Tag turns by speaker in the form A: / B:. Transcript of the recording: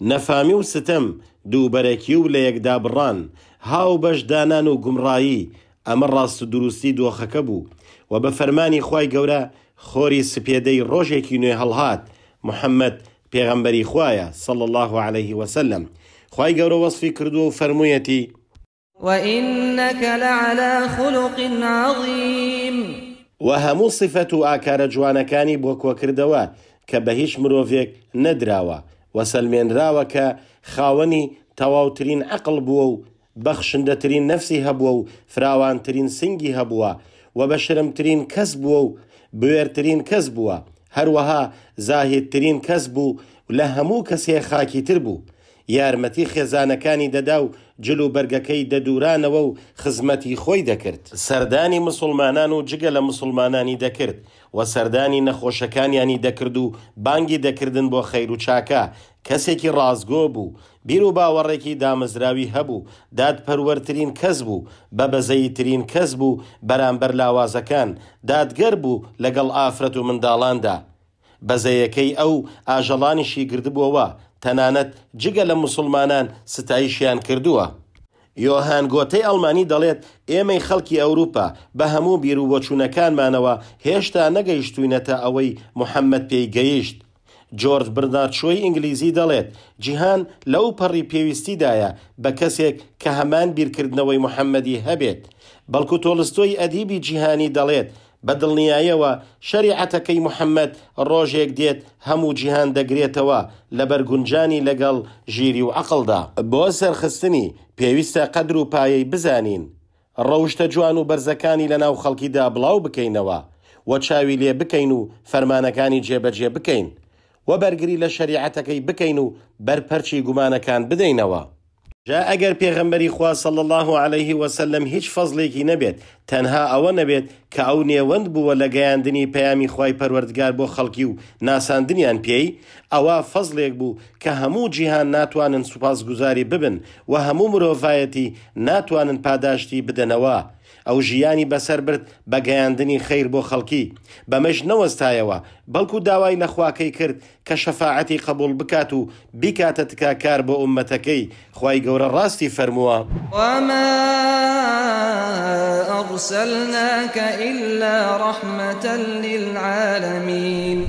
A: نەفامی و ستەم دووبەرەکی و لە یەکدا بڕان هاو بەشدانان و گومڕایی ئەمە ڕاست و دروستی دۆخەکە بوو و بە فەرمانی خی گەورە خۆری سپێدەی ڕۆژێکی نوێ هەڵهات محەممەد پێغەمبەری خوایە صل الله عليه وسلم خی گەورە وەصفی کردو و فەرموویەتی وَإِنَّكَ لَعَلَى خُلُقٍ عَظِيمٍ و هەموو صفەت و ئاکارە جوانەکانی بۆ کۆکردەوە کە بە هیچ مرۆڤێک نەدراوە وەسلمێنراوە کە خاوەنی تەواوترین عقل بووە و بەخشندەترین نەفسی هەبووە و فراوانترین سنگی هەبووە و بە شرمترین کەس بووە و بوێرترین کەس بووە هەروەها زاهدترین کەس بوو لە هەموو کەسێ خاکی تر بوو یارمەتی خێزانەکانی دەدا و جلو بەرگەکەی دەدورانەوە و خزمەتی خۆی دەکرد سەردانی مسلمانان و جگە لە مسلمانانی دەکرد و سەردانی نەخۆشەکانیانی دەکرد و بانگی دەکردن بۆ خەیر و چاکە کەسێکی ڕازگۆ بوو بیر و باوەڕێکی دامەزراوی هەبوو دادپەروەرترین کەس بوو بە بەزەیترین کەس بوو بەرامبەر لاوازەکان دادگەر بوو لەگەڵ ئافرەت و منداڵاندا بەزەیەکەی ئەو ئاژەڵانیشی گردبووەوە تەنانەت جگە لە مسلمانان ستایشیان کردووە. یۆهان گۆتەی ئەلمانی دەڵێت ئێمەی خەڵکی ئەوروپا بە هەموو بیر و بۆچوونەکانمانەوە هێشتا نەگەیشتوینەتە ئەوەی محەممەد پێی گەیشت. جۆرج برناچۆی ئینگلیزی دەڵێت جیهان لەو پەڕی پێویستیدایە بە کەسێک کە هەمان بیرکردنەوەی محەممەدی هەبێت، بەڵکو تۆلستۆی ئەدیبی جیهانی دەڵێت بە دڵنیایەوە شریعەتەکەی محەممەد ڕۆژێک دێت هەموو جیهان دەگرێتەوە لە بەرگونجانی لەگەڵ ژیری و عقلدا بۆ سەرخستنی پێویستە قەدر و پایەی بزانین ڕەوشتە جوان و بەرزەکانی لە ناو خەڵکیدا بڵاو بکەینەوە وە چاوی لێ بکەین و فەرمانەکانی جێبەجێ بکەین وە بەرگری لە شریعەتەکەی بکەین و بەرپەرچی گومانەکان بدەینەوە جا ئەگەر پێغەمبەری خوا سەڵ الله عليه وسلم هیچ فەزلێکی نەبێت تەنها ئەوە نەبێت کە ئەو نێوەند بووە لە گەیاندنی پەیامی خی پەروەردگار بۆ خەڵکی و ناساندنیان پێی ئەوە فەزلێک بوو کە هەموو جیهان ناتوانن سوپاس گوزاری ببن و هەموو مرۆڤایەتی ناتوانن پاداشتی بدەنەوە. ئەو ژیانی بەسەر برد بەگەیاندنی خەیر بۆ خەڵکی بەمەش نەوەستایەوە بەڵکو داوای نەخواکەی کرد کە شەفاعەتی قبول بکات و بیکاتە تکاکار بۆ عومەتەکەی خی گەورە ڕاستی فەرمووە وما أرسلناك إلا رحمة للعالمين